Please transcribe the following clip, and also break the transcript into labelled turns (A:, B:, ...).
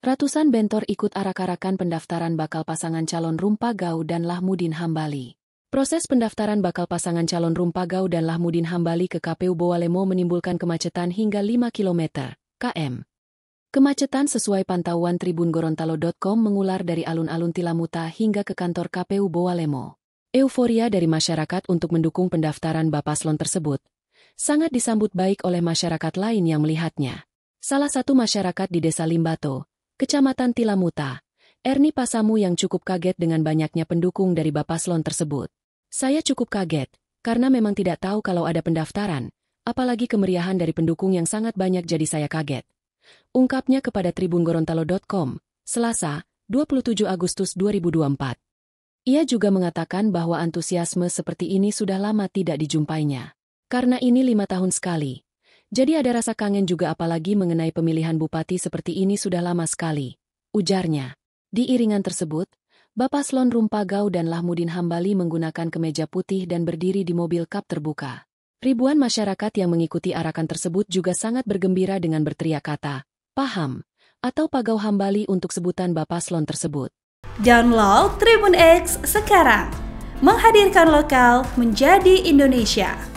A: Ratusan bentor ikut arak-arakan pendaftaran bakal pasangan calon Rumpagau dan Lahmudin Hambali. Proses pendaftaran bakal pasangan calon Rumpagau dan Lahmudin Hambali ke KPU Boalemo menimbulkan kemacetan hingga 5 km, km. Kemacetan sesuai pantauan Tribun Gorontalo.com mengular dari alun-alun Tilamuta hingga ke kantor KPU Boalemo. Euforia dari masyarakat untuk mendukung pendaftaran Bapaslon tersebut sangat disambut baik oleh masyarakat lain yang melihatnya. Salah satu masyarakat di Desa Limbato, Kecamatan Tilamuta. Erni Pasamu yang cukup kaget dengan banyaknya pendukung dari bapak slon tersebut. Saya cukup kaget, karena memang tidak tahu kalau ada pendaftaran, apalagi kemeriahan dari pendukung yang sangat banyak jadi saya kaget. Ungkapnya kepada Tribun Gorontalo.com, Selasa, 27 Agustus 2024. Ia juga mengatakan bahwa antusiasme seperti ini sudah lama tidak dijumpainya. Karena ini lima tahun sekali, jadi ada rasa kangen juga apalagi mengenai pemilihan bupati seperti ini sudah lama sekali, ujarnya. Di iringan tersebut, Bapak Slon Rumpagau dan Lahmudin Hambali menggunakan kemeja putih dan berdiri di mobil kap terbuka. Ribuan masyarakat yang mengikuti arakan tersebut juga sangat bergembira dengan berteriak kata, paham, atau pagau hambali untuk sebutan Bapak Slon tersebut. Download Tribun X sekarang, menghadirkan lokal menjadi Indonesia.